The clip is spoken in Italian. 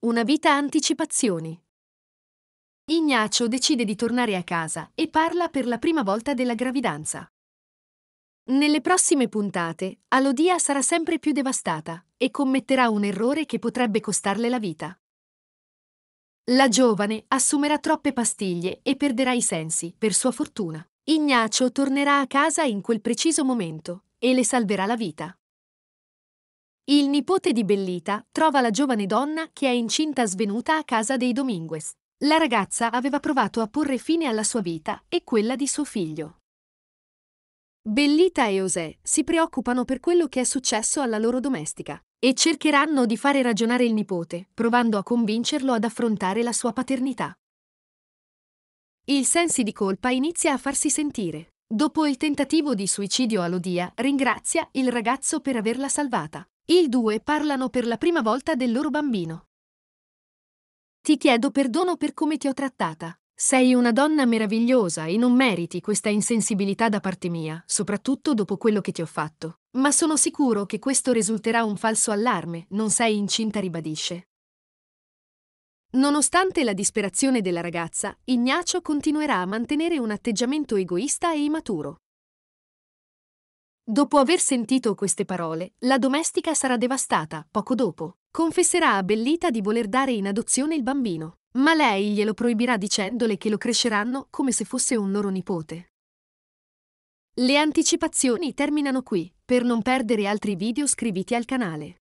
Una vita anticipazioni. Ignacio decide di tornare a casa e parla per la prima volta della gravidanza. Nelle prossime puntate, Alodia sarà sempre più devastata e commetterà un errore che potrebbe costarle la vita. La giovane assumerà troppe pastiglie e perderà i sensi, per sua fortuna. Ignacio tornerà a casa in quel preciso momento e le salverà la vita. Il nipote di Bellita trova la giovane donna che è incinta svenuta a casa dei Dominguez. La ragazza aveva provato a porre fine alla sua vita e quella di suo figlio. Bellita e José si preoccupano per quello che è successo alla loro domestica e cercheranno di fare ragionare il nipote, provando a convincerlo ad affrontare la sua paternità. Il sensi di colpa inizia a farsi sentire. Dopo il tentativo di suicidio Alodia ringrazia il ragazzo per averla salvata. I due parlano per la prima volta del loro bambino. Ti chiedo perdono per come ti ho trattata. Sei una donna meravigliosa e non meriti questa insensibilità da parte mia, soprattutto dopo quello che ti ho fatto. Ma sono sicuro che questo risulterà un falso allarme, non sei incinta ribadisce. Nonostante la disperazione della ragazza, Ignacio continuerà a mantenere un atteggiamento egoista e immaturo. Dopo aver sentito queste parole, la domestica sarà devastata poco dopo. Confesserà a Bellita di voler dare in adozione il bambino, ma lei glielo proibirà dicendole che lo cresceranno come se fosse un loro nipote. Le anticipazioni terminano qui. Per non perdere altri video iscriviti al canale.